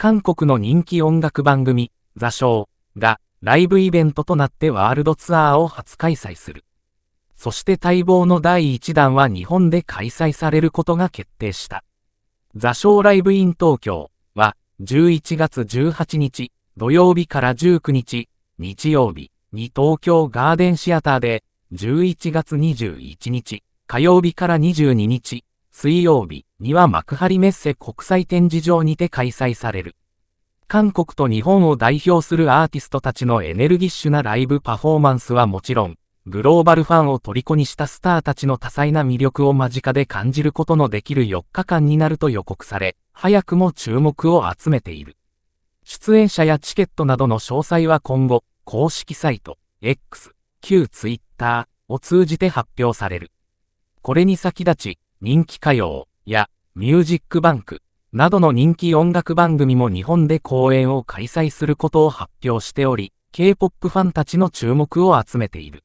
韓国の人気音楽番組、座礁がライブイベントとなってワールドツアーを初開催する。そして待望の第1弾は日本で開催されることが決定した。座礁ライブイン東京は11月18日土曜日から19日日曜日に東京ガーデンシアターで11月21日火曜日から22日水曜日には幕張メッセ国際展示場にて開催される。韓国と日本を代表するアーティストたちのエネルギッシュなライブパフォーマンスはもちろん、グローバルファンを虜にしたスターたちの多彩な魅力を間近で感じることのできる4日間になると予告され、早くも注目を集めている。出演者やチケットなどの詳細は今後、公式サイト、X、旧 Twitter を通じて発表される。これに先立ち、人気歌謡、やミュージックバンクなどの人気音楽番組も日本で公演を開催することを発表しており、K-POP ファンたちの注目を集めている。